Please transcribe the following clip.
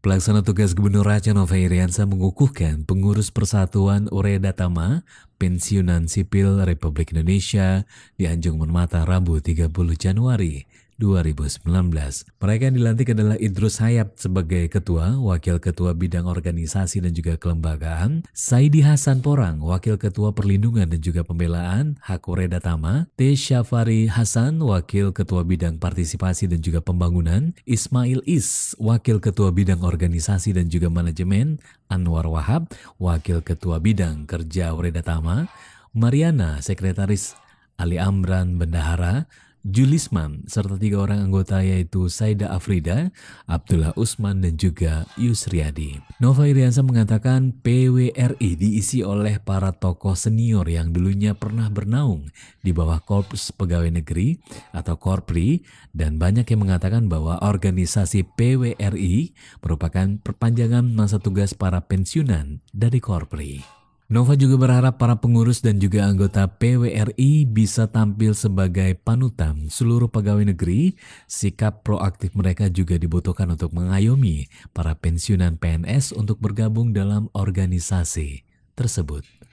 Pelaksana tugas Gubernur Aceh Nova Iriansa mengukuhkan pengurus Persatuan Tama pensiunan sipil Republik Indonesia di Anjung Mata Rabu 30 Januari 2019. Mereka yang dilantik adalah Idrus Hayat sebagai Ketua, Wakil Ketua Bidang Organisasi dan juga Kelembagaan, Saidi Hasan Porang, Wakil Ketua Perlindungan dan juga Pembelaan, Hakure Datama, T. Syafari Hasan, Wakil Ketua Bidang Partisipasi dan juga Pembangunan, Ismail Is, Wakil Ketua Bidang Organisasi dan juga Manajemen, Anwar Wahab, Wakil Ketua Bidang Kerja Wredatama, Utama, Mariana, Sekretaris Ali Amran Bendahara, Julisman, serta tiga orang anggota yaitu Saida Afrida, Abdullah Usman, dan juga Yusriadi. Nova Iriansa mengatakan PWRI diisi oleh para tokoh senior yang dulunya pernah bernaung di bawah Korps Pegawai Negeri atau Korpri, dan banyak yang mengatakan bahwa organisasi PWRI merupakan perpanjangan masa tugas para pensiunan dari Korpri. Nova juga berharap para pengurus dan juga anggota PWRI bisa tampil sebagai panutan seluruh pegawai negeri. Sikap proaktif mereka juga dibutuhkan untuk mengayomi para pensiunan PNS untuk bergabung dalam organisasi tersebut.